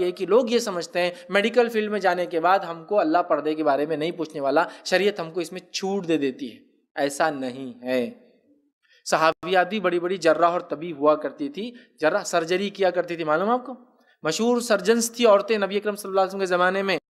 ये कि लोग ये समझते हैं मेडिकल फील्ड में जाने के बाद हमको अल्लाह पर्दे के बारे में नहीं पूछने वाला शरीयत हमको इसमें छूट दे देती है ऐसा नहीं है सहाबियात भी बड़ी बड़ी जर्रा और तबी हुआ करती थी जर्रा सर्जरी किया करती थी मालूम आपको मशहूर सर्जन्स थी औरतें नबी अक्रम सल्लल्लाहु अलैहि वसल्लम के ज़माने में